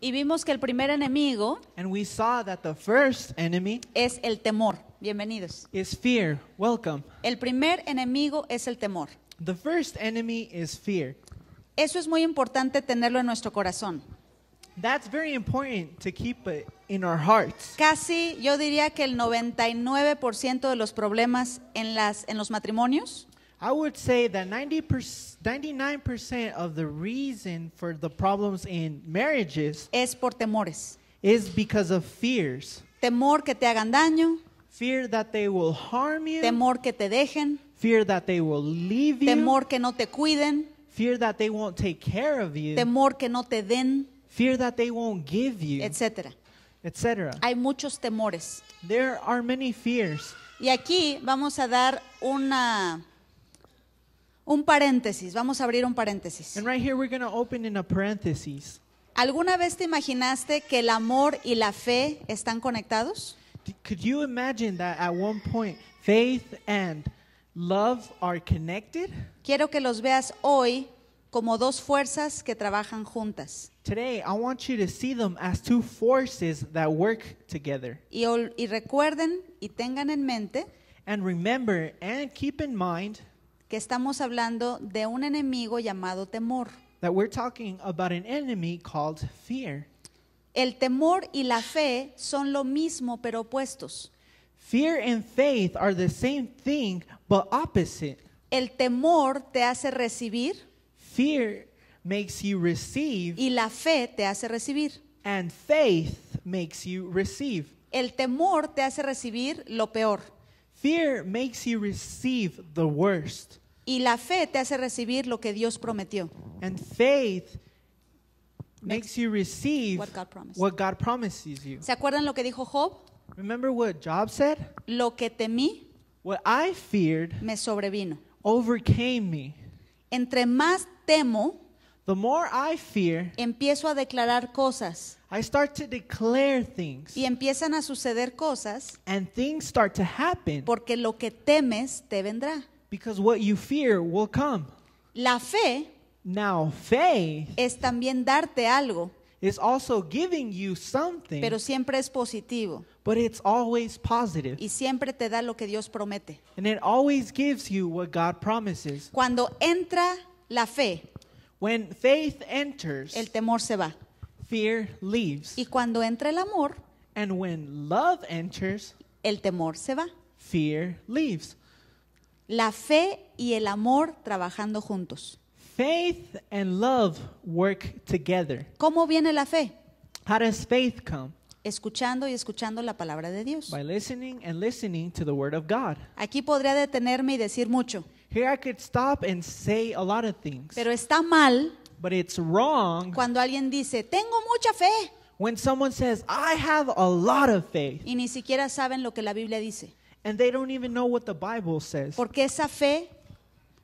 Y vimos que el primer enemigo es el temor. Bienvenidos. fear. Welcome. El primer enemigo es el temor. The first enemy is fear. Eso es muy importante tenerlo en nuestro corazón. That's very important to keep in our hearts. Casi yo diría que el 99% de los problemas en, las, en los matrimonios I would say that 90 99% of the reason for the problems in marriages es por temores. is because of fears. Temor que te hagan daño. Fear that they will harm you. Temor que te dejen. Fear that they will leave you. Temor que no te cuiden. Fear that they won't take care of you. Temor que no te den. Fear that they won't give you. etc. etc. Hay muchos temores. There are many fears. Y aquí vamos a dar una un paréntesis, vamos a abrir un paréntesis. And right here we're going to open in a parenthesis. ¿Alguna vez te imaginaste que el amor y la fe están conectados? Could you imagine that at one point faith and love are connected? Quiero que los veas hoy como dos fuerzas que trabajan juntas. Today I want you to see them as two forces that work together. Y, y recuerden y tengan en mente And remember and keep in mind que estamos hablando de un enemigo llamado temor. That we're talking about an enemy called fear. El temor y la fe son lo mismo pero opuestos. Fear and faith are the same thing but opposite. El temor te hace recibir. Fear makes you receive. Y la fe te hace recibir. And faith makes you receive. El temor te hace recibir lo peor. Fear makes you receive the worst. Y la fe te hace recibir lo que Dios prometió. And faith makes you receive What God promised. what God promises you. ¿Se acuerdan lo que dijo Job? Remember what Job said? Lo que temí What I feared me sobrevino. overcame me. Entre más temo, the more I fear, empiezo a declarar cosas. I start to declare things. Y empiezan a suceder cosas. And things start to happen. Porque lo que temes te vendrá. Because what you fear will come. La fe Now, faith es también darte algo. Is also giving you something, pero siempre es positivo. But it's always positive. Y siempre te da lo que Dios promete. And it always gives you what God promises. Cuando entra la fe, el temor se va. Y cuando entra el amor, el temor se va. La fe y el amor trabajando juntos. ¿Cómo viene la fe? Escuchando y escuchando la palabra de Dios. Aquí podría detenerme y decir mucho. Here I could stop and say a lot of things. Pero está mal But it's wrong cuando alguien dice, tengo mucha fe, when someone says, I have a lot of faith, y ni siquiera saben lo que la Biblia dice. and they don't even know what the Bible says. Porque esa fe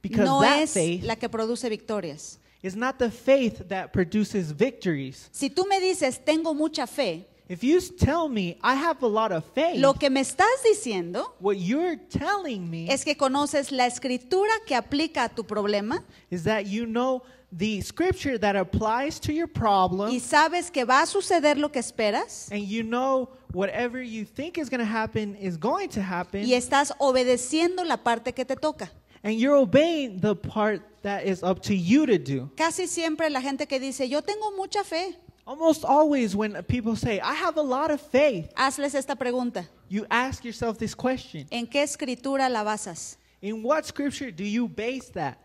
Because no that es faith la que produce victorias. is not the faith that produces victories. Si tú me dices, tengo mucha fe, if you tell me I have a lot of faith, lo que me estás diciendo what you're telling me es que conoces la escritura que aplica a tu problema is that you know the scripture that applies to your problem y sabes que va a suceder lo que esperas and you know whatever you think is going to happen is going to happen y estás obedeciendo la parte que te toca. And you're obeying the part that is up to you to do. Casi siempre la gente que dice, "Yo tengo mucha fe." Almost always when people say, I have a lot of faith, Hazles esta pregunta. you ask yourself this question. ¿En qué escritura la basas? In what scripture do you base that?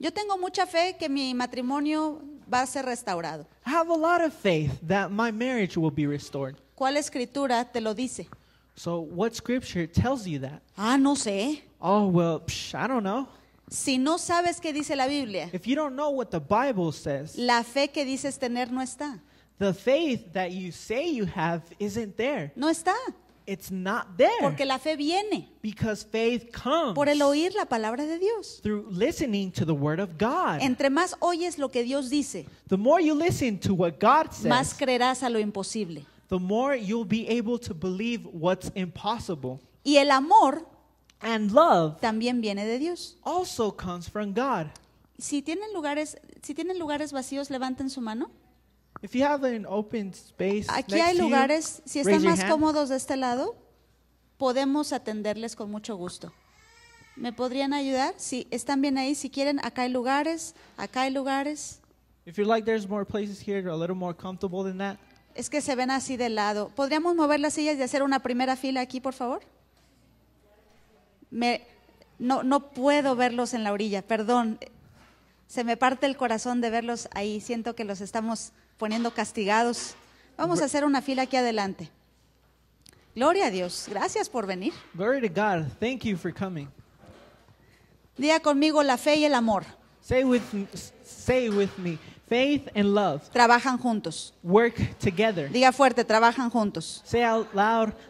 Yo tengo mucha fe que mi matrimonio va a ser restaurado. I have a lot of faith that my marriage will be restored. ¿Cuál escritura te lo dice? So what scripture tells you that? Ah, no sé. Oh, well, psh, I don't know. Si no sabes qué dice la Biblia, If you don't know what the Bible says, la fe que dices tener no está. the faith that you say you have isn't there. No está, It's not there porque la fe viene because faith comes por el oír la palabra de Dios. through listening to the word of God. Entre más oyes lo que Dios dice, The more you listen to what God más says, creerás a lo imposible. the more you'll be able to believe what's impossible. Y el amor también viene de Dios. Si tienen lugares, si tienen lugares vacíos, levanten su mano. Aquí hay lugares, si están más cómodos de este lado, podemos atenderles con mucho gusto. ¿Me podrían ayudar? Si están bien ahí, si quieren, acá hay lugares, acá hay lugares. a little more comfortable than that. Es que se ven así de lado. ¿Podríamos mover las sillas y hacer una primera fila aquí, por favor? no, puedo verlos en la orilla, perdón, se me parte el corazón de verlos ahí, siento que los estamos poniendo castigados. Vamos a hacer una fila aquí adelante. Gloria a Dios, gracias por venir. thank you for Diga conmigo la fe y el amor. Say with, me, faith and love. Trabajan juntos. Work together. Diga fuerte, trabajan juntos. Say out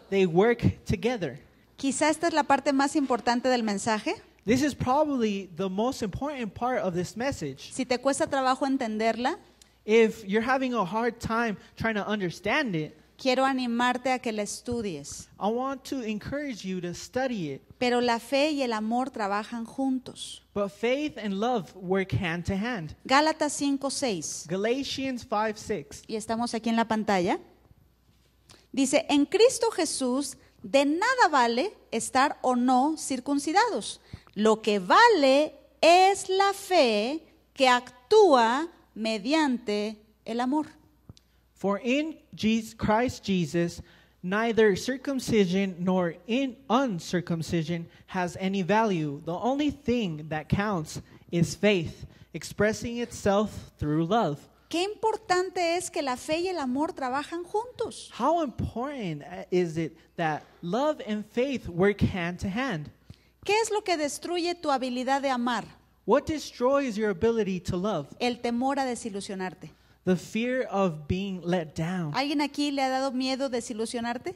they work together. Quizá esta es la parte más importante del mensaje. This is probably the most important part of this message. Si te cuesta trabajo entenderla, if you're having a hard time trying to understand it, quiero animarte a que la estudies. I want to encourage you to study it. Pero la fe y el amor trabajan juntos. But faith and love work hand to hand. Gálatas 5:6. Galatians 5:6. Y estamos aquí en la pantalla. Dice, "En Cristo Jesús de nada vale estar o no circuncidados. Lo que vale es la fe que actúa mediante el amor. For in Jesus, Christ Jesus, neither circumcision nor in uncircumcision has any value. The only thing that counts is faith, expressing itself through love. Qué importante es que la fe y el amor trabajan juntos. How important eh, is it that love and faith work hand to hand? ¿Qué es lo que destruye tu habilidad de amar? What destroys your ability to love? El temor a desilusionarte. The fear of being let down. ¿Alguien aquí le ha dado miedo desilusionarte?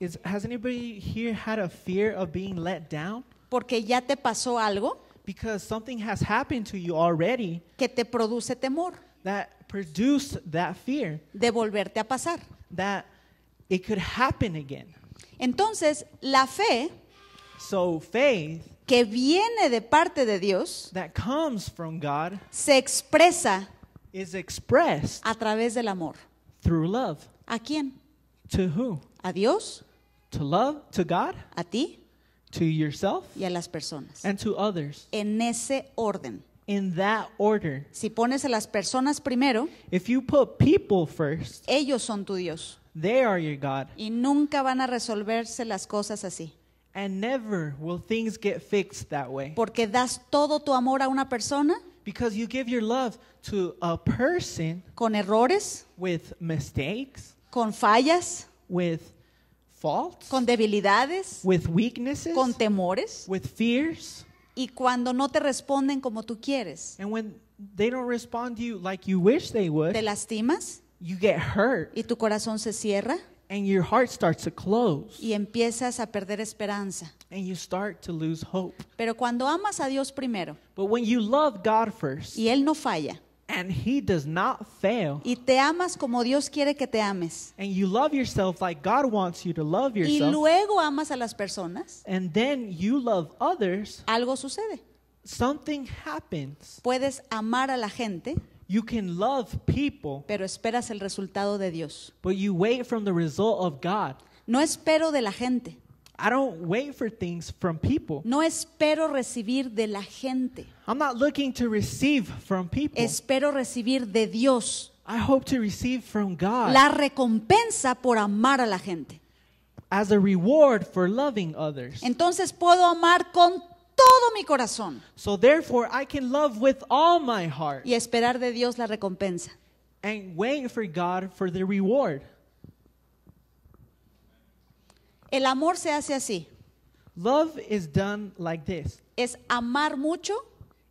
Is, has anybody here had a fear of being let down? Porque ya te pasó algo. Because something has happened to you already. Que te produce temor. That produced that fear, de volverte a pasar. That it could happen again. Entonces, la fe so faith, que viene de parte de Dios that comes from God, se expresa is expressed a través del amor. Through love. ¿A quién? To who? ¿A Dios? To love, to God? ¿A ti? To yourself? Y a las personas. And to others. En ese orden in that order. Si pones a las personas primero, if you put people first, ellos son tu Dios. They are your God. Y nunca van a resolverse las cosas así. And never will things get fixed that way. Porque das todo tu amor a una persona. Because you give your love to a person con errores, with mistakes, con fallas, with faults, con debilidades, with weaknesses, con temores, with fears. y cuando no te responden como tú quieres, te lastimas y tu corazón se cierra y empiezas a perder esperanza. Pero cuando amas a Dios primero y Él no falla, And he does not fail. Y te amas como Dios quiere que te ames. And you love yourself like God wants you to love yourself. Y luego amas a las personas. And then you love others. Algo sucede. Something happens. Puedes amar a la gente. You can love people. Pero esperas el resultado de Dios. But you wait from the result of God. No espero de la gente. I don't wait for things from people. No espero recibir de la gente. I'm not looking to receive from people. Espero recibir de Dios. I hope to receive from God. La recompensa por amar a la gente. As a reward for loving others. Entonces puedo amar con todo mi corazón. So therefore I can love with all my heart. Y esperar de Dios la recompensa. And wait for God for the reward. El amor se hace así. Love is done like this. Es amar mucho.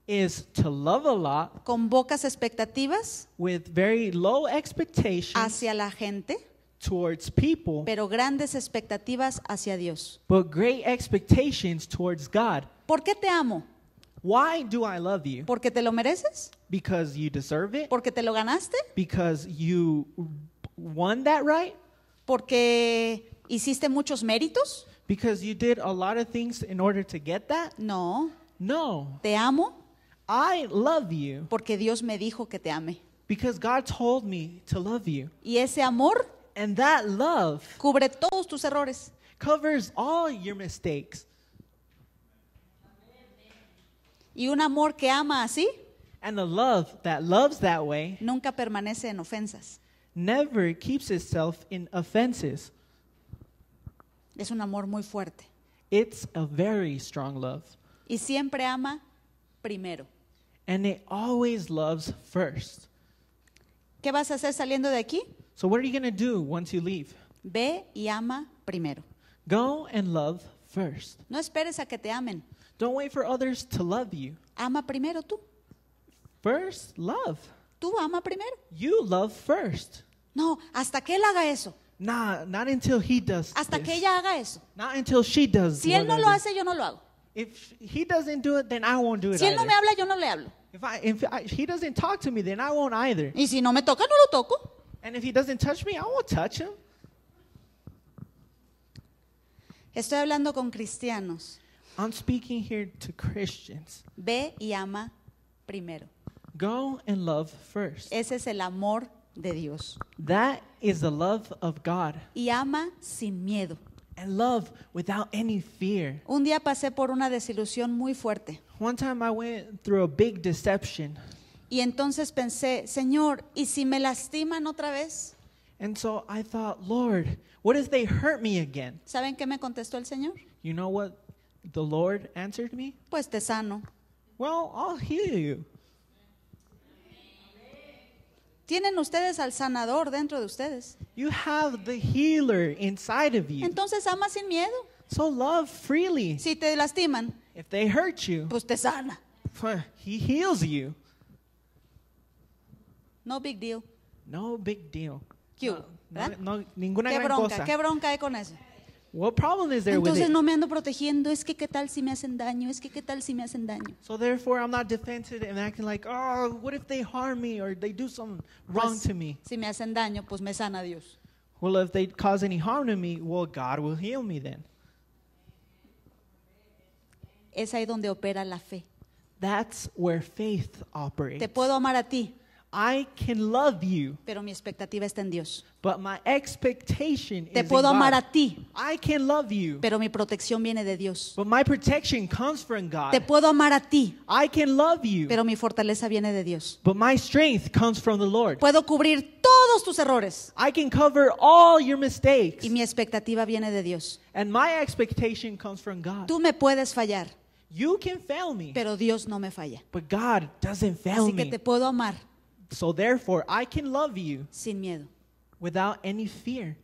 Is to love a lot. Con pocas expectativas. With very low expectations. Hacia la gente. Towards people. Pero grandes expectativas hacia Dios. But great expectations towards God. ¿Por qué te amo? Why do I love you? Porque te lo mereces. Because you deserve it. Porque te lo ganaste. Because you won that right. Porque ¿Hiciste muchos méritos? Because you did a lot of things in order to get that? No. No. Te amo I love you porque Dios me dijo que te ame. because God told me to love you. Y ese amor And that love cubre todos tus errores. covers all your mistakes. Y un amor que ama así And a love that loves that way nunca permanece en ofensas. never keeps itself in offenses. Es un amor muy fuerte. It's a very strong love. Y siempre ama primero. And it always loves first. ¿Qué vas a hacer saliendo de aquí? So what are you going to do once you leave? Ve y ama primero. Go and love first. No esperes a que te amen. Don't wait for others to love you. Ama primero tú. First, love. Tú ama primero. You love first. No, hasta que él haga eso. Nah, not until he does Hasta this. que ella haga eso. Not until she does Si él no lo hace, yo no lo hago. If he doesn't do it, then I won't do it Si él no either. me habla, yo no le hablo. If, I, if I, he doesn't talk to me, then I won't either. Y si no me toca, no lo toco. And if he doesn't touch me, I won't touch him. Estoy hablando con cristianos. I'm speaking here to Christians. Ve y ama primero. Go and love first. Ese es el amor de Dios. That is the love of God. Y ama sin miedo. And love without any fear. Un día pasé por una desilusión muy fuerte. One time I went through a big deception. Y entonces pensé, Señor, ¿y si me lastiman otra vez? And so I thought, Lord, what if they hurt me again? ¿Saben qué me contestó el Señor? You know what the Lord answered me? Pues te sano. Well, I'll heal you. Tienen ustedes al sanador dentro de ustedes. You have the healer inside of you. Entonces ama sin miedo. So love freely. Si te lastiman, if they hurt you, pues te sana. He heals you. No big deal. No big deal. Cute, no, no, no, ninguna ¿Qué gran bronca, cosa. ¿Qué bronca hay con eso? What problem is there Entonces no me ando protegiendo, es que qué tal si me hacen daño, es que qué tal si me hacen daño. So therefore I'm not defensive and acting like, oh, what if they harm me or they do something wrong Pues, to me? Si me hacen daño, pues me sana Dios. Well, if they cause any harm to me, well, God will heal me then. Es ahí donde opera la fe. That's where faith operates. Te puedo amar a ti, I can love you. Pero mi expectativa está en Dios. But my expectation Te is puedo in amar God. a ti. I can love you. Pero mi protección viene de Dios. But my protection comes from God. Te puedo amar a ti. I can love you. Pero mi fortaleza viene de Dios. But my strength comes from the Lord. Puedo cubrir todos tus errores. I can cover all your mistakes. Y mi expectativa viene de Dios. And my expectation comes from God. Tú me puedes fallar. You can fail me. Pero Dios no me falla. But God doesn't fail me. Así que te puedo amar. So therefore, I can love you sin miedo. without any fear.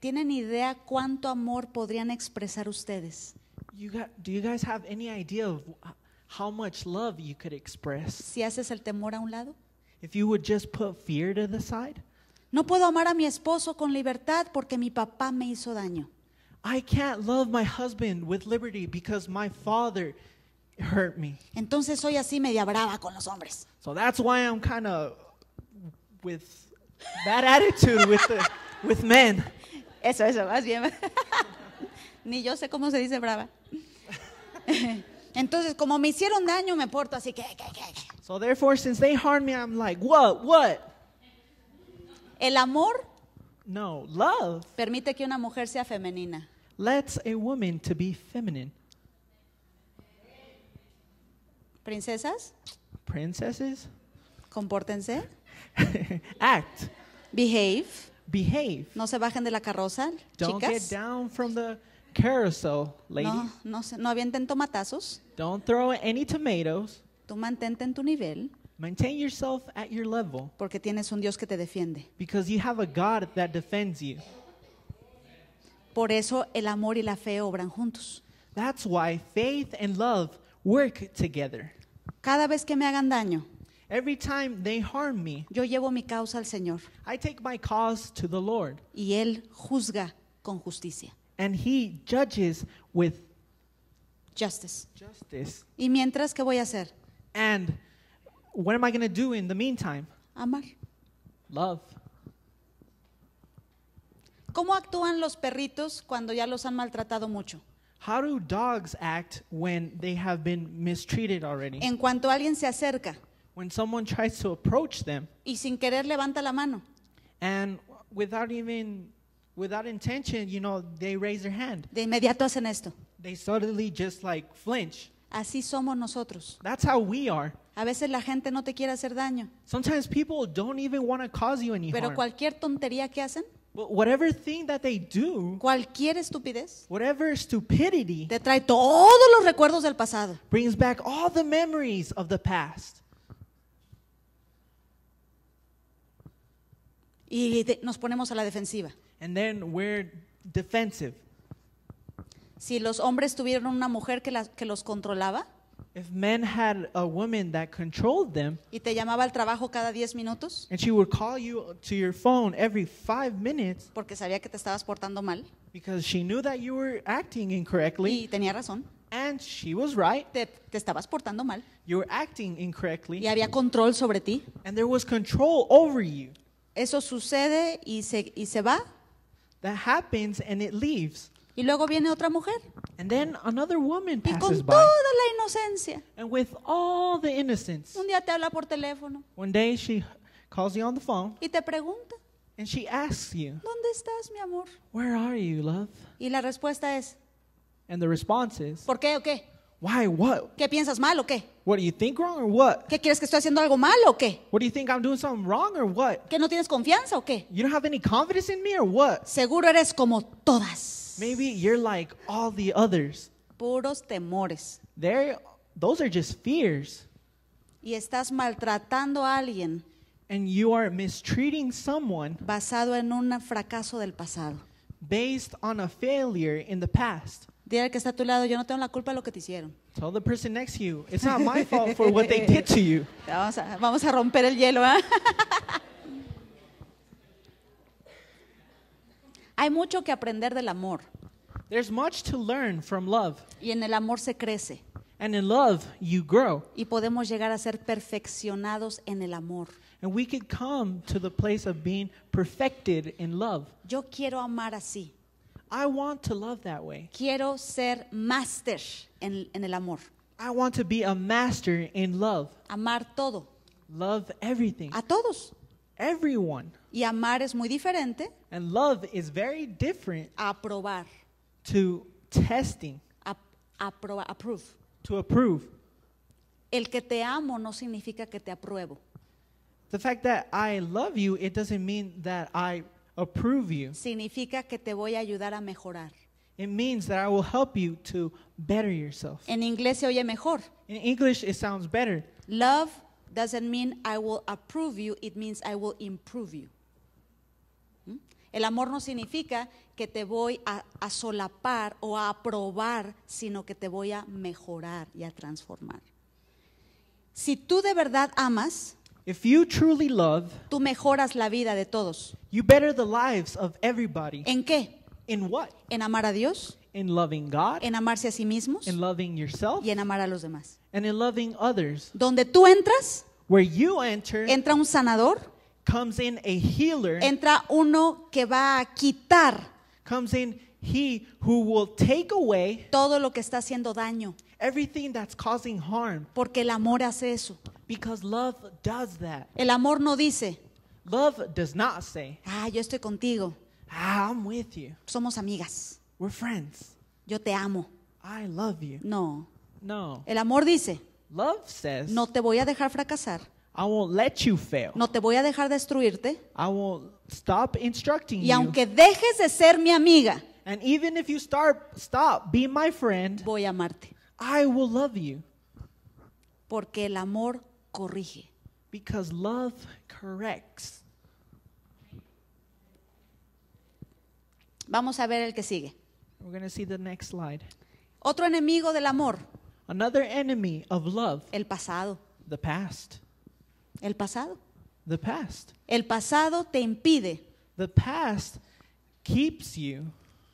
¿Tienen idea cuánto amor podrían expresar ustedes? You got, do you guys have any idea of how much love you could express? Si haces el temor a un lado. If you would just put fear to the side. No puedo amar a mi esposo con libertad porque mi papá me hizo daño. I can't love my husband with liberty because my father hurt me. Entonces soy así media brava con los hombres. So that's why I'm kind of with that attitude with, the, with men. Eso, eso, más bien. Ni yo sé cómo se dice brava. Entonces, como me hicieron daño, me porto así que, que, que. So therefore, since they harmed me, I'm like, what, what? El amor no, love permite que una mujer sea femenina. Let's a woman to be feminine. ¿Princesas? Princesses? Compórtense. Act. Behave. Behave. No se bajen de la carroza, Don't chicas. get down from the carousel, ladies. No, no, se- no avienten tomatazos. Don't throw any tomatoes. Tú mantente en tu nivel Maintain yourself at your level porque tienes un Dios que te defiende. because you have a God that defends you. Por eso el amor y la fe obran juntos. That's why faith and love work together. Cada vez que me hagan daño, Every time they harm me, yo llevo mi causa al Señor I take my cause to the Lord, y Él juzga con justicia. and He judges with Justice. justice. Y mientras, ¿qué voy a hacer? And what am I going to do in the meantime? Amar. Love. ¿Cómo actúan los perritos cuando ya los han maltratado mucho? How do dogs act when they have been mistreated already? En cuanto alguien se acerca When someone tries to approach them y sin querer levanta la mano, and without even without intention, you know, they raise their hand. de inmediato hacen esto. They suddenly just like flinch. Así somos nosotros. That's how we are. A veces la gente no te quiere hacer daño, Sometimes people don't even want to cause you any pero harm. cualquier tontería que hacen Whatever thing that they do, cualquier estupidez, whatever stupidity, te trae todos los recuerdos del pasado. Brings back all the memories of the past. Y nos ponemos a la defensiva. And then we're defensive. Si los hombres tuvieron una mujer que, la, que los controlaba, If men had a woman that controlled them, y te llamaba al trabajo cada 10 minutos, and she would call you to your phone every five minutes, porque sabía que te estabas portando mal, because she knew that you were acting incorrectly, y tenía razón, and she was right, te, te estabas portando mal, you were acting incorrectly, y había control sobre ti, and there was control over you. Eso sucede y se, y se va. That happens and it leaves. Y luego viene otra mujer. And then another woman y con toda by. la inocencia. And with all the innocence, Un día te habla por teléfono. one day she calls you on the phone Y te pregunta, and she asks you, ¿dónde estás, mi amor? Where are you, love? Y la respuesta es, And the response is, ¿por qué o qué? Why, what? ¿Qué piensas mal o qué? What do you think wrong or what? ¿Qué quieres que estoy haciendo algo mal o qué? What do you think I'm doing something wrong or what? ¿Que no tienes confianza o qué? You don't have any confidence in me or what? Seguro eres como todas. Maybe you're like all the others. Puros temores. They're, those are just fears. Y estás maltratando a alguien. And you are mistreating someone. Basado en un fracaso del pasado. Based on a failure in the past. Dile que está a tu lado, yo no tengo la culpa de lo que te hicieron. Tell the person next to you, it's not my fault for what they did to you. Vamos a, vamos a romper el hielo, ¿eh? Hay mucho que aprender del amor. There's much to learn from love. Y en el amor se crece. And in love you grow. Y podemos llegar a ser perfeccionados en el amor. And we could come to the place of being perfected in love. Yo quiero amar así. I want to love that way. Quiero ser máster en, en el amor. I want to be a master in love. Amar todo. Love everything. A todos. Everyone. Y amar es muy diferente And love is very different a aprobar, to testing, a, aproba- approve. to approve. El que te amo no significa que te apruebo. The fact that I love you, it doesn't mean that I approve you. Significa que te voy a ayudar a mejorar. It means that I will help you to better yourself. En inglés se oye mejor. In English, it sounds better. Love doesn't mean I will approve you, it means I will improve you. El amor no significa que te voy a, solapar o a aprobar, sino que te voy a mejorar y a transformar. Si tú de verdad amas, tú mejoras la vida de todos. ¿En qué? En amar a Dios. En amarse a sí mismos. Y en amar a los demás. Donde tú entras, entra un sanador comes in a healer. Entra uno que va a quitar. Comes in he who will take away todo lo que está haciendo daño. Everything that's causing harm. Porque el amor hace eso. Because love does that. El amor no dice. Love does not say. Ah, yo estoy contigo. Ah, I'm with you. Somos amigas. We're friends. Yo te amo. I love you. No. No. El amor dice. Love says. No te voy a dejar fracasar. I won't let you fail. No te voy a dejar destruirte. I won't stop instructing y aunque dejes de ser mi amiga, And even if you start, stop being my friend, voy a amarte. I will love you. Porque el amor corrige. Because love corrects. Vamos a ver el que sigue. We're going to see the next slide. Otro enemigo del amor. Another enemy of love. El pasado. The past. El pasado. The past. El pasado te impide The past keeps you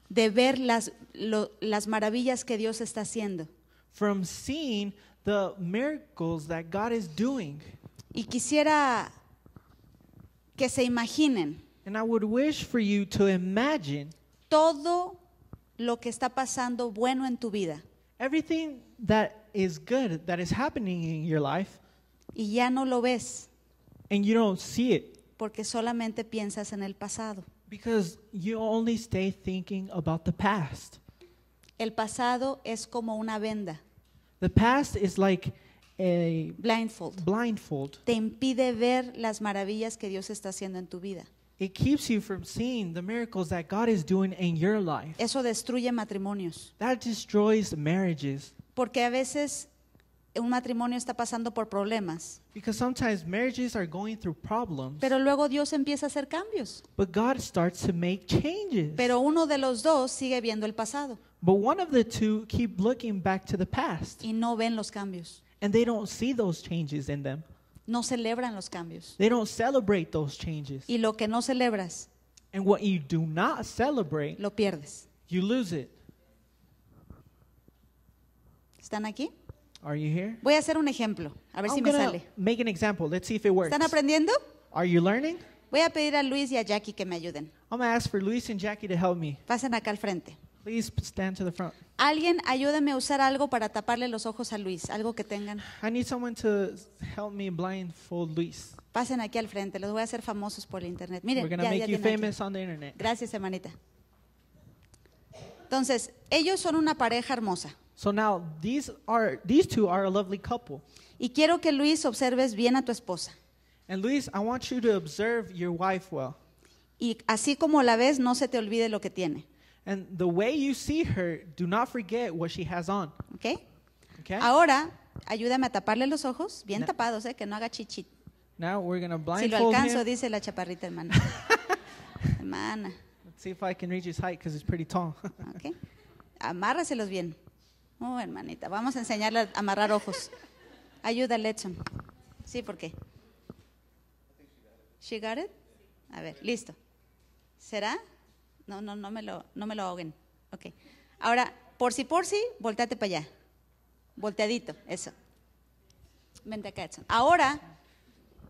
de ver las, las maravillas que Dios está haciendo. from seeing the miracles that God is doing. Y quisiera que se imaginen And I would wish for you to imagine todo lo que está pasando bueno en tu vida. everything that is good that is happening in your life y ya no lo ves. And you don't see it porque solamente piensas en el pasado. Because you only stay thinking about the past. El pasado es como una venda. The past is like a blindfold. blindfold. Te impide ver las maravillas que Dios está haciendo en tu vida. It keeps you from seeing the miracles that God is doing in your life. Eso destruye matrimonios. That destroys marriages. Porque a veces un matrimonio está pasando por problemas. Pero luego Dios empieza a hacer cambios. Pero uno de los dos sigue viendo el pasado. Y no ven los cambios. No celebran los cambios. Y lo que no celebras. Lo pierdes. ¿Están aquí? Voy a hacer un ejemplo, a ver si me sale. ¿Están aprendiendo? Voy a pedir a Luis y a Jackie que me ayuden. Pasen acá al frente. Alguien ayúdame a usar algo para taparle los ojos a Luis, algo que tengan. I need someone to help me blindfold Luis. Pasen aquí al frente, los voy a hacer famosos por internet. Miren, We're ya, internet. Gracias, hermanita. Entonces, ellos son una pareja hermosa. So now these are these two are a lovely couple. Y quiero que Luis observes bien a tu esposa. And Luis, I want you to observe your wife well. Y así como la ves, no se te olvide lo que tiene. And the way you see her, do not forget what she has on. Okay? okay? Ahora, ayúdame a taparle los ojos, bien now, tapados, eh, que no haga chichit. Now we're gonna blindfold Si lo alcanzo, him. dice la chaparrita hermana. hermana. Let's see if I can reach his height because he's pretty tall. okay. Amárraselos bien. Oh, hermanita, vamos a enseñarle a amarrar ojos. Ayúdale, Edson. Sí, ¿por qué? She got it? A ver, listo. ¿Será? No, no, no me lo, no me lo ahoguen. Ok. Ahora, por si por si, volteate para allá. Volteadito, eso. Vente acá, Ahora,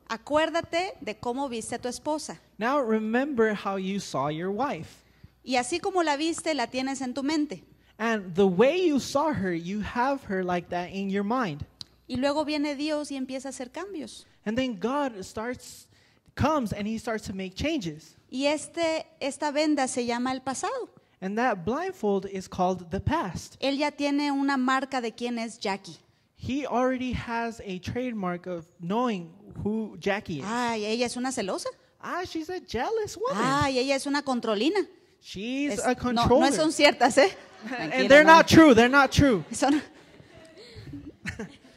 acuérdate de cómo viste a tu esposa. Now remember how you saw your wife. Y así como la viste, la tienes en tu mente. And the way you saw her, you have her like that in your mind. Y luego viene Dios y empieza a hacer cambios. And then God starts comes and he starts to make changes. Y este esta venda se llama el pasado. And that blindfold is called the past. Él ya tiene una marca de quién es Jackie. He already has a trademark of knowing who Jackie is. Ay, ella es una celosa. Ah, she's a jealous woman. Ay, ella es una controlina. She's es, a controller. No, no son ciertas, ¿eh? And they're not true, they're not true. Son...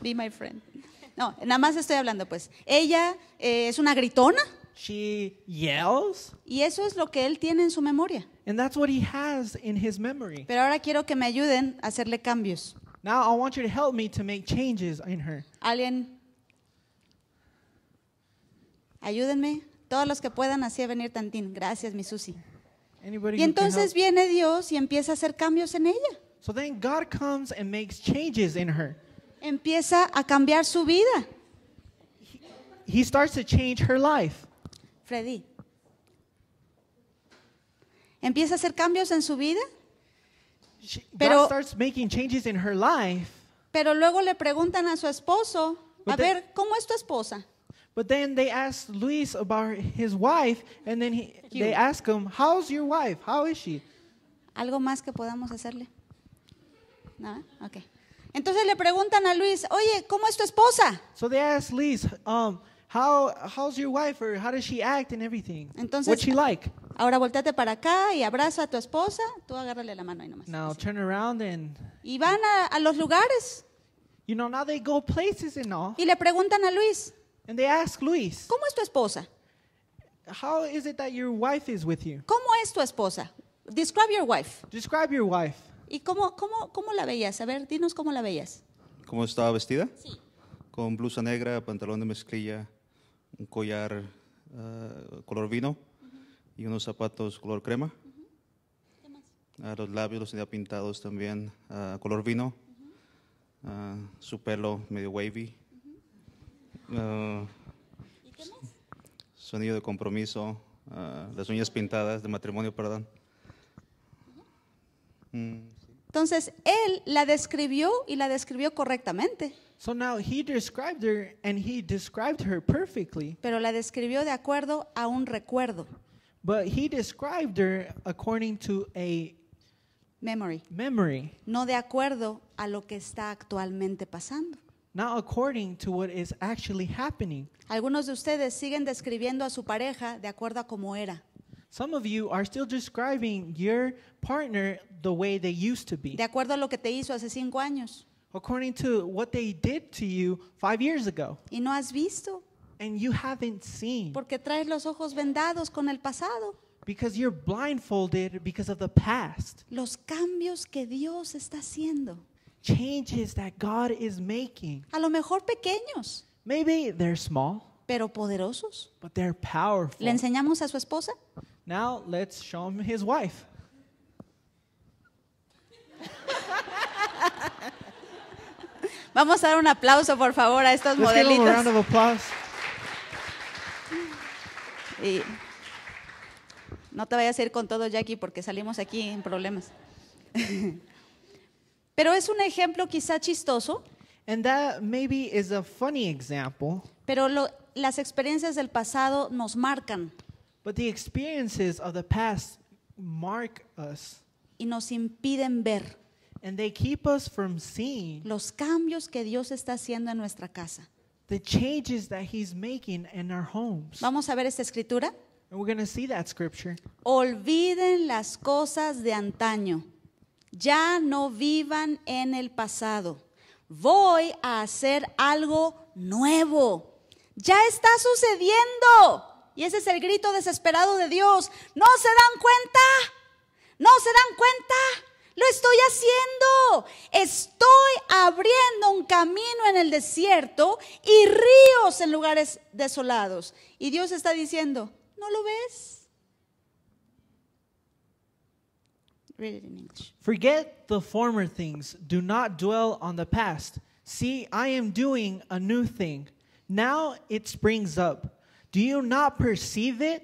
Be my friend. No, nada más estoy hablando, pues. Ella eh, es una gritona. She yells. Y eso es lo que él tiene en su memoria. And that's what he has in his memory. Pero ahora quiero que me ayuden a hacerle cambios. Now I want you to help me to make changes in her. Alguien Ayúdenme, todos los que puedan así a venir tantín. Gracias, mi Susi y entonces viene Dios y empieza a hacer cambios en ella. Empieza a cambiar su vida. He starts to change her life. Freddy. Empieza a hacer cambios en su vida. Pero- luego le preguntan a su esposo, a ver, ¿cómo es tu esposa? But then they asked Luis about his wife, and then he, they asked him, "How's your wife? How is she?" Algo más que podamos hacerle. No, okay. Entonces le preguntan a Luis, "Oye, ¿cómo es tu esposa?" So they asked Luis, um, "How how's your wife? Or how does she act and everything? Entonces, What's she like?" Ahora volteate para acá y abraza a tu esposa. Tú agárrale la mano y nomás. Now turn around and. Y van a, a los lugares. You know, now they go places and all. Y le preguntan a Luis. And they ask Luis, ¿Cómo es tu esposa? How is it that your wife is with you? ¿Cómo es tu esposa? Describe your wife. Describe your wife. ¿Y cómo, cómo, cómo la veías? A ver, dinos cómo la veías. ¿Cómo estaba vestida? Sí. Con blusa negra, pantalón de mezclilla, un collar eh, color vino y unos zapatos color crema. Ah, los labios los tenía pintados también ah, color vino. Ah, su pelo medio wavy Ah, sonido de compromiso, ah, las uñas pintadas de matrimonio, perdón. Mm, Entonces él la describió y la describió correctamente. Pero la describió de acuerdo a un recuerdo. Memory. No de acuerdo a lo que está actualmente pasando. not according to what is actually happening. Algunos de ustedes siguen describiendo a su pareja de acuerdo a cómo era. Some of you are still describing your partner the way they used to be. De acuerdo a lo que te hizo hace cinco años. According to what they did to you five years ago. Y no has visto. And you haven't seen. Porque traes los ojos vendados con el pasado. Because you're blindfolded because of the past. Los cambios que Dios está haciendo. changes that God is making. A lo mejor pequeños, Maybe they're small, pero poderosos. but they're powerful. ¿Le enseñamos a su esposa? Now let's show him his wife. Vamos a dar un aplauso, por favor, a estos modelitos. no te vayas a ir con todo, Jackie, porque salimos aquí en problemas. Pero es un ejemplo quizá chistoso. Pero las experiencias del pasado nos marcan. Y nos impiden ver. los cambios que Dios está haciendo en nuestra casa. Vamos a ver esta escritura. Olviden las cosas de antaño ya no vivan en el pasado. Voy a hacer algo nuevo. Ya está sucediendo. Y ese es el grito desesperado de Dios. ¿No se dan cuenta? ¿No se dan cuenta? Lo estoy haciendo. Estoy abriendo un camino en el desierto y ríos en lugares desolados. Y Dios está diciendo, ¿no lo ves? Read it in English. Forget the former things. Do not dwell on the past. See, I am doing a new thing. Now it springs up. Do you not perceive it?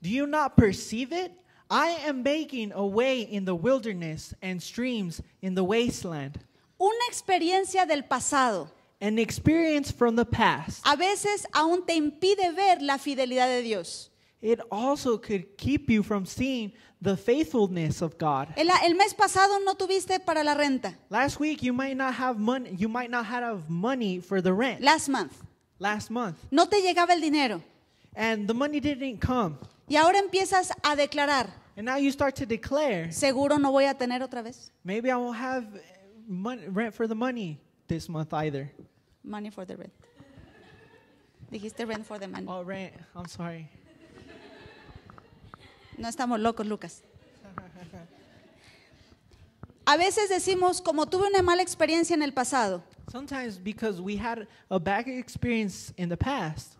Do you not perceive it? I am making a way in the wilderness and streams in the wasteland. Una experiencia del pasado. An experience from the past. A veces aún te impide ver la fidelidad de Dios it also could keep you from seeing the faithfulness of God. El, el, mes pasado no tuviste para la renta. Last week you might not have money. You might not have money for the rent. Last month. Last month. No te llegaba el dinero. And the money didn't come. Y ahora empiezas a declarar. And now you start to declare. Seguro no voy a tener otra vez. Maybe I won't have eh, money, rent for the money this month either. Money for the rent. Dijiste rent for the money. Oh, rent. I'm sorry. No estamos locos, Lucas. A veces decimos, como tuve una mala experiencia en el pasado,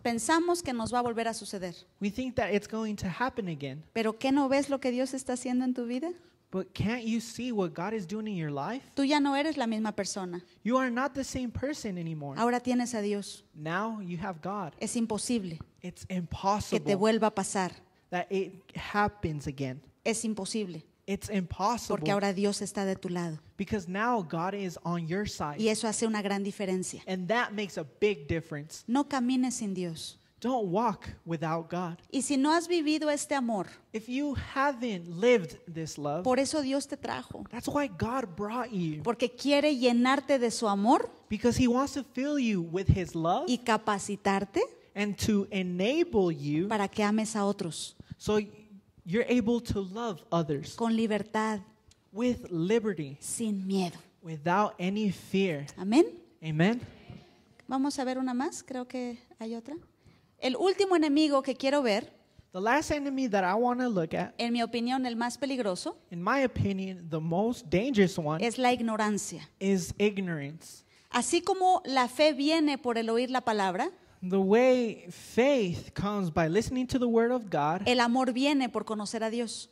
pensamos que nos va a volver a suceder. Pero ¿qué no ves lo que Dios está haciendo en tu vida? Tú ya no eres la misma persona. Ahora tienes a Dios. Es imposible que te vuelva a pasar. that it happens again. Es imposible. It's impossible. Porque ahora Dios está de tu lado. Because now God is on your side. Y eso hace una gran diferencia. And that makes a big difference. No camines sin Dios. Don't walk without God. Y si no has vivido este amor, if you haven't lived this love, por eso Dios te trajo. That's why God brought you. Porque quiere llenarte de su amor. Because he wants to fill you with his love. Y capacitarte. And to enable you para que ames a otros. So you're able to love others con libertad, with liberty, sin miedo. without any fear. Amén. Amen. Vamos a ver una más, creo que hay otra. El último enemigo que quiero ver, The last enemy that I want to look at, en mi opinión el más peligroso, in my opinion, the most dangerous one es la ignorancia. is ignorance. Así como la fe viene por el oír la palabra, the way faith comes by listening to the word of God. El amor viene por conocer a Dios.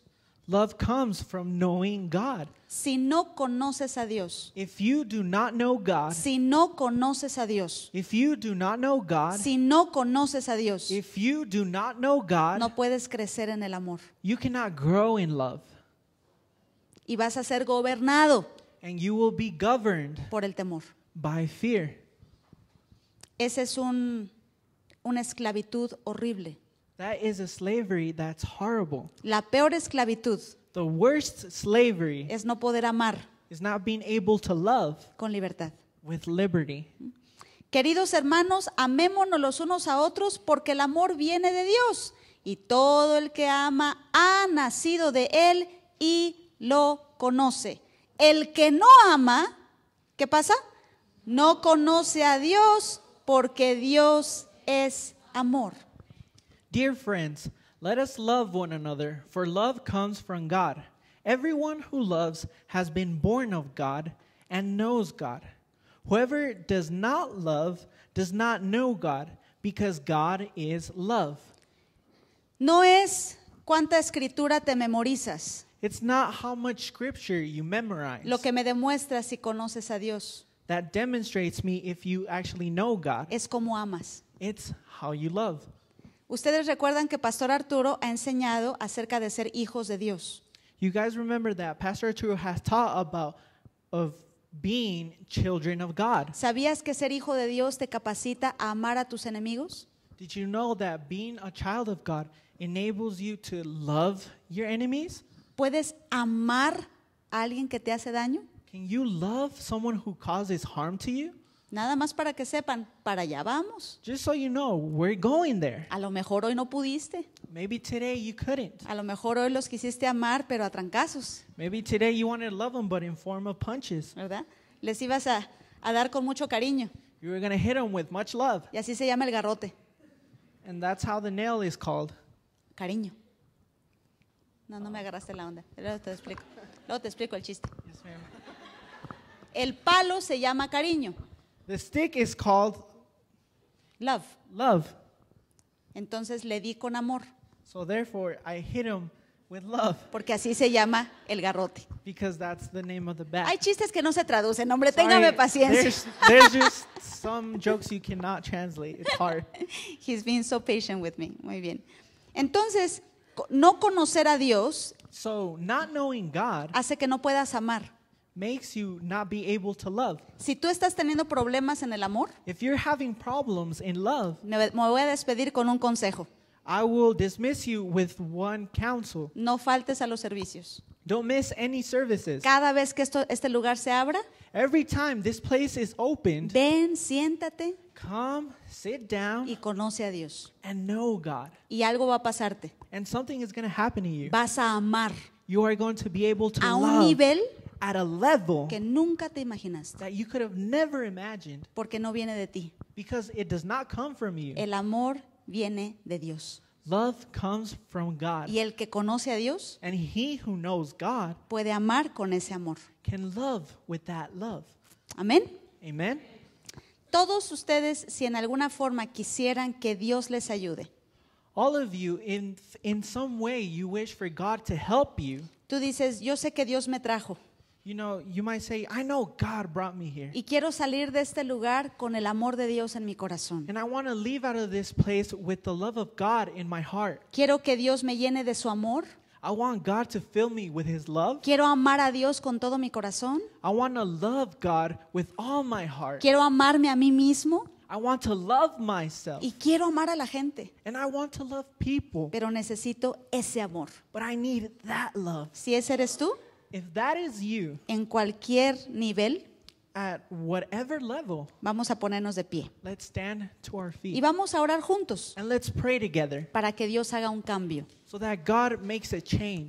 Love comes from knowing God. Si no conoces a Dios. If you do not know God. Si no conoces a Dios. If you do not know God. Si no conoces a Dios. If you do not know God. No puedes crecer en el amor. You cannot grow in love. Y vas a ser gobernado. And you will be governed. Por el temor. By fear. Ese es un una esclavitud horrible. La peor esclavitud es no poder amar con libertad. Queridos hermanos, amémonos los unos a otros porque el amor viene de Dios y todo el que ama ha nacido de Él y lo conoce. El que no ama, ¿qué pasa? No conoce a Dios porque Dios es amor. Dear friends, let us love one another, for love comes from God. Everyone who loves has been born of God and knows God. Whoever does not love does not know God, because God is love. No es cuánta escritura te memorizas. It's not how much scripture you memorize. Lo que me demuestra si conoces a Dios. That demonstrates me if you actually know God. Es como amas. It's how you love. Ustedes recuerdan que Pastor Arturo ha enseñado acerca de ser hijos de Dios. You guys remember that Pastor Arturo has taught about of being children of God. ¿Sabías que ser hijo de Dios te capacita a amar a tus enemigos? Did you know that being a child of God enables you to love your enemies? ¿Puedes amar a alguien que te hace daño? Can you love someone who causes harm to you? Nada más para que sepan, para allá vamos. Just so you know, we're going there. A lo mejor hoy no pudiste. Maybe today you couldn't. A lo mejor hoy los quisiste amar, pero a trancazos, Maybe today you wanted to love them, but in form of punches. ¿verdad? Les ibas a, a dar con mucho cariño. You were going to hit them with much love. Y así se llama el garrote, And that's how the nail is called. cariño. No, no me agarraste la onda. Luego te explico. Luego te explico el chiste. Yes, ma'am. El palo se llama cariño. The stick is called love. love. Entonces le di con amor, So therefore, I hit him with love porque así se llama el garrote. because that's the name of the bat. Hay chistes que no se traducen, hombre, Sorry, téngame paciencia. There's, there's just some jokes you cannot translate. It's hard. He's been so patient with me. Muy bien. Entonces, no conocer a Dios So, not knowing God hace que no puedas amar. makes you not be able to love. Si tú estás teniendo problemas en el amor, If you're having problems in love, me, voy a despedir con un consejo. I will dismiss you with one counsel. No faltes a los servicios. Don't miss any services. Cada vez que esto, este lugar se abra, Every time this place is opened, ven, siéntate come, sit down, y conoce a Dios. and know God. Y algo va a pasarte. And something is going to happen to you. Vas a amar You are going to be able to a un love nivel at a level que nunca te imaginaste. that you could have never imagined Porque no viene de ti. because it does not come from you. El amor viene de Dios. Love comes from God. Y el que conoce a Dios And he who knows God puede amar con ese amor. can love with that love. Amén. Amen? Todos ustedes, si en alguna forma quisieran que Dios les ayude, All of you, in, in some way, you wish for God to help you. tú dices, yo sé que Dios me trajo, You know, you might say, I know God brought me here. Y quiero salir de este lugar con el amor de Dios en mi corazón. And I want to leave out of this place with the love of God in my heart. Quiero que Dios me llene de su amor. I want God to fill me with his love. Quiero amar a Dios con todo mi corazón. I want to love God with all my heart. Quiero amarme a mí mismo. I want to love myself. Y quiero amar a la gente. And I want to love people. Pero necesito ese amor. But I need that love. Si ese eres tú, en cualquier nivel, vamos a ponernos de pie. Y vamos a orar juntos. Para que Dios haga un cambio.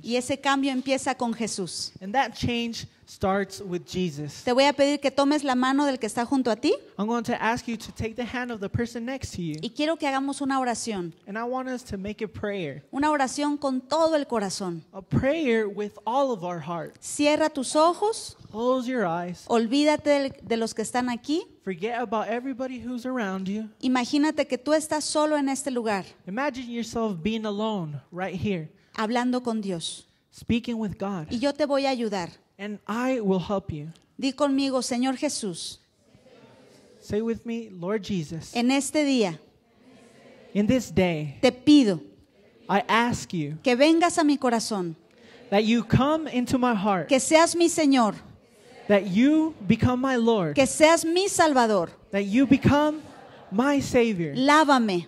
Y ese cambio empieza con Jesús. Te voy a pedir que tomes la mano del que está junto a ti. Y quiero que hagamos una oración. Una oración con todo el corazón. Cierra tus ojos. Olvídate de los que están aquí. Forget about everybody who's around you. Imagínate que tú estás solo en este lugar, Imagine yourself being alone right here, hablando con Dios. speaking with God. Y yo te voy a ayudar. And I will help you. Di conmigo, Señor Jesús, Say with me, Lord Jesus, en este día in this day, te pido I ask you que vengas a mi corazón, that you come into my heart, que seas mi Señor that you become my Lord. Que seas mi Salvador. That you become my Savior. Lávame.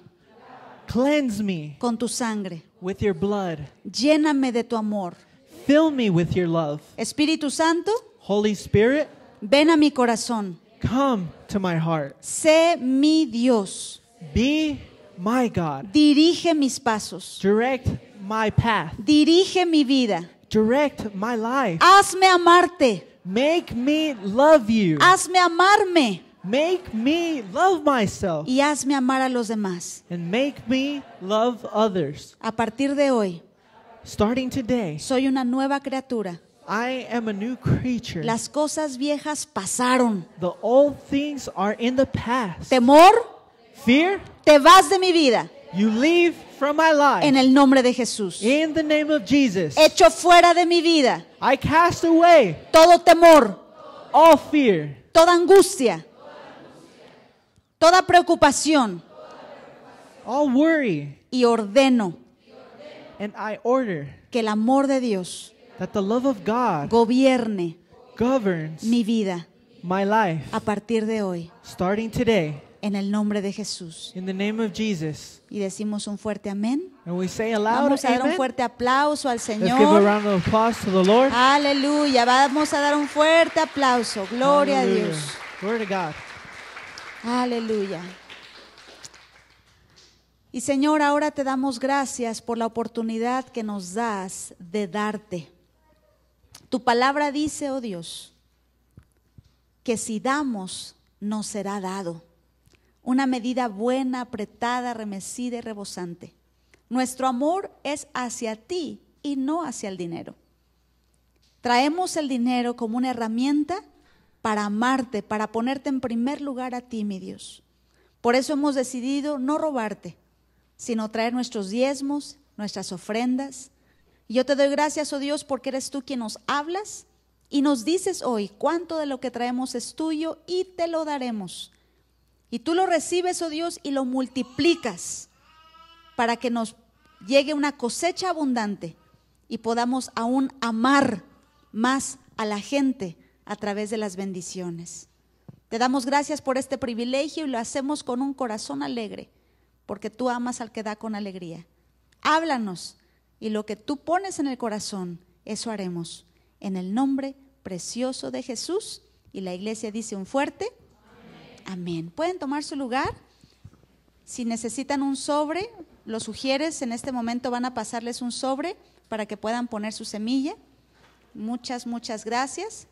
Cleanse me. Con tu sangre. With your blood. Lléname de tu amor. Fill me with your love. Espíritu Santo. Holy Spirit. Ven a mi corazón. Come to my heart. Sé mi Dios. Be my God. Dirige mis pasos. Direct my path. Dirige mi vida. Direct my life. Hazme amarte. Make me love you. Hazme amarme. Make me love myself. Y hazme amar a los demás. And make me love others. A partir de hoy, starting today, soy una nueva criatura. I am a new creature. Las cosas viejas pasaron. The old things are in the past. Temor, fear, te vas de mi vida. You leave from my life. En el nombre de Jesús. In the name of Jesus. Echo fuera de mi vida. I cast away todo temor. All fear. Toda angustia. Toda preocupación. All worry. Y ordeno. And I order que el amor de Dios that the love of God gobierne governs mi vida my life, a partir de hoy. Starting today. En el nombre de Jesús. Y decimos un fuerte amén. Vamos a dar un fuerte aplauso al Señor. Aleluya. Vamos a dar un fuerte aplauso. Gloria a Dios. Aleluya. Y Señor, ahora te damos gracias por la oportunidad que nos das de darte. Tu palabra dice, oh Dios, que si damos, nos será dado una medida buena, apretada, remecida y rebosante. Nuestro amor es hacia ti y no hacia el dinero. Traemos el dinero como una herramienta para amarte, para ponerte en primer lugar a ti, mi Dios. Por eso hemos decidido no robarte, sino traer nuestros diezmos, nuestras ofrendas. yo te doy gracias, oh Dios, porque eres tú quien nos hablas y nos dices hoy cuánto de lo que traemos es tuyo y te lo daremos y tú lo recibes, oh Dios, y lo multiplicas para que nos llegue una cosecha abundante y podamos aún amar más a la gente a través de las bendiciones. Te damos gracias por este privilegio y lo hacemos con un corazón alegre, porque tú amas al que da con alegría. Háblanos y lo que tú pones en el corazón, eso haremos. En el nombre precioso de Jesús y la iglesia dice un fuerte amén. ¿Pueden tomar su lugar? Si necesitan un sobre, lo sugieres, en este momento van a pasarles un sobre para que puedan poner su semilla. Muchas, muchas gracias.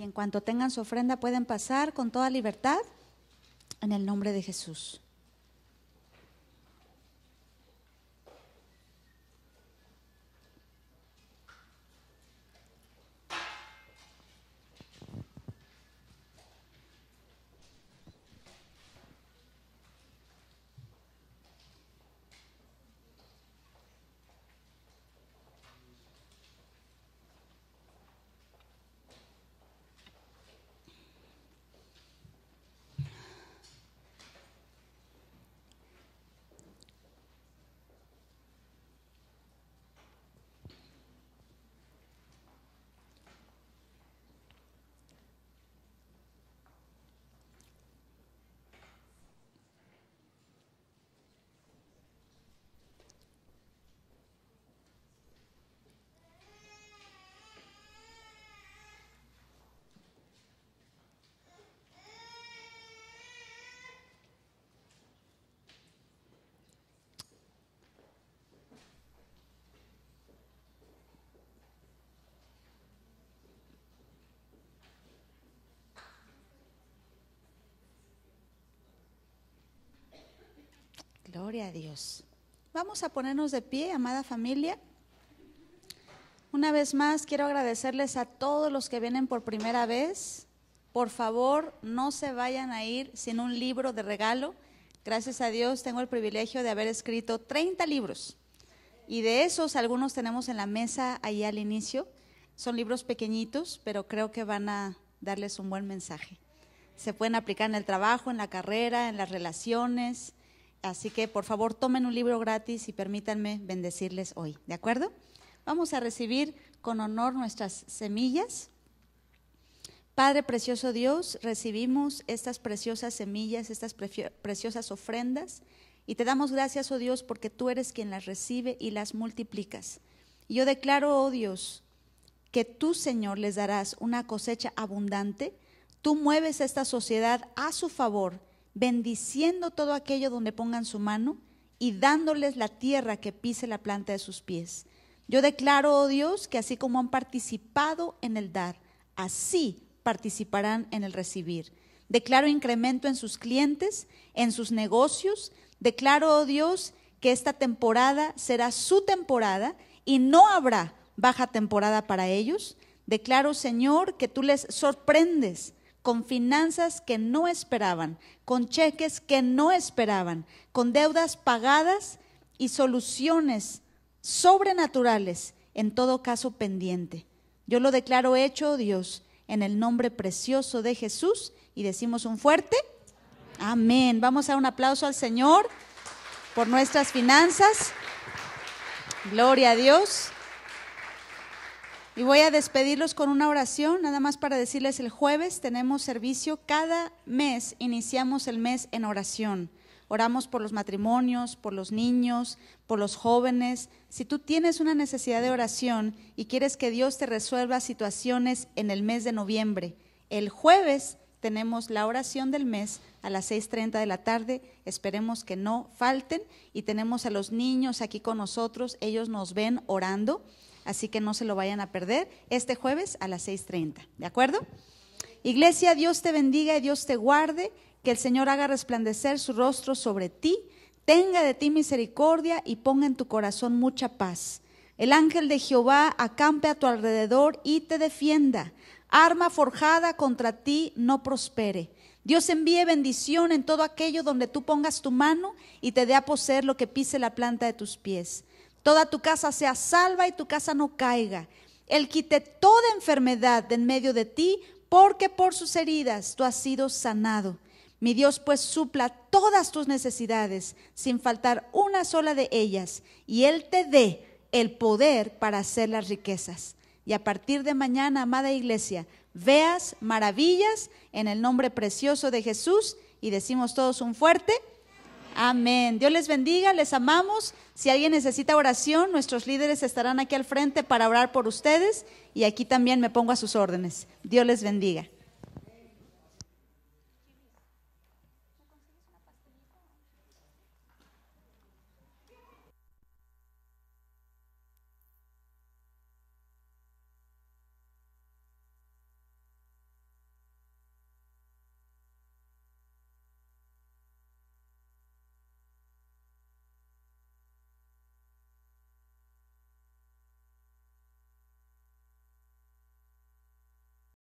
Y en cuanto tengan su ofrenda pueden pasar con toda libertad en el nombre de Jesús. Gloria a Dios. Vamos a ponernos de pie, amada familia. Una vez más, quiero agradecerles a todos los que vienen por primera vez. Por favor, no se vayan a ir sin un libro de regalo. Gracias a Dios tengo el privilegio de haber escrito 30 libros. Y de esos algunos tenemos en la mesa ahí al inicio. Son libros pequeñitos, pero creo que van a darles un buen mensaje. Se pueden aplicar en el trabajo, en la carrera, en las relaciones, Así que por favor tomen un libro gratis y permítanme bendecirles hoy, ¿de acuerdo? Vamos a recibir con honor nuestras semillas. Padre precioso Dios, recibimos estas preciosas semillas, estas preciosas ofrendas y te damos gracias, oh Dios, porque tú eres quien las recibe y las multiplicas. yo declaro, oh Dios, que tú, Señor, les darás una cosecha abundante. Tú mueves esta sociedad a su favor bendiciendo todo aquello donde pongan su mano y dándoles la tierra que pise la planta de sus pies. Yo declaro, oh Dios, que así como han participado en el dar, así participarán en el recibir. Declaro incremento en sus clientes, en sus negocios. Declaro, oh Dios, que esta temporada será su temporada y no habrá baja temporada para ellos. Declaro, Señor, que tú les sorprendes con finanzas que no esperaban, con cheques que no esperaban, con deudas pagadas y soluciones sobrenaturales, en todo caso pendiente. Yo lo declaro hecho, Dios, en el nombre precioso de Jesús y decimos un fuerte amén. Vamos a un aplauso al Señor por nuestras finanzas. Gloria a Dios. Y voy a despedirlos con una oración, nada más para decirles, el jueves tenemos servicio, cada mes iniciamos el mes en oración. Oramos por los matrimonios, por los niños, por los jóvenes. Si tú tienes una necesidad de oración y quieres que Dios te resuelva situaciones en el mes de noviembre, el jueves tenemos la oración del mes a las 6.30 de la tarde. Esperemos que no falten y tenemos a los niños aquí con nosotros. Ellos nos ven orando así que no se lo vayan a perder este jueves a las 6.30, ¿de acuerdo? Iglesia, Dios te bendiga y Dios te guarde, que el Señor haga resplandecer su rostro sobre ti, tenga de ti misericordia y ponga en tu corazón mucha paz. El ángel de Jehová acampe a tu alrededor y te defienda. Arma forjada contra ti no prospere. Dios envíe bendición en todo aquello donde tú pongas tu mano y te dé a poseer lo que pise la planta de tus pies. Toda tu casa sea salva y tu casa no caiga. Él quite toda enfermedad de en medio de ti, porque por sus heridas tú has sido sanado. Mi Dios pues supla todas tus necesidades, sin faltar una sola de ellas, y Él te dé el poder para hacer las riquezas. Y a partir de mañana, amada iglesia, veas maravillas en el nombre precioso de Jesús y decimos todos un fuerte. Amén. Dios les bendiga, les amamos. Si alguien necesita oración, nuestros líderes estarán aquí al frente para orar por ustedes y aquí también me pongo a sus órdenes. Dios les bendiga.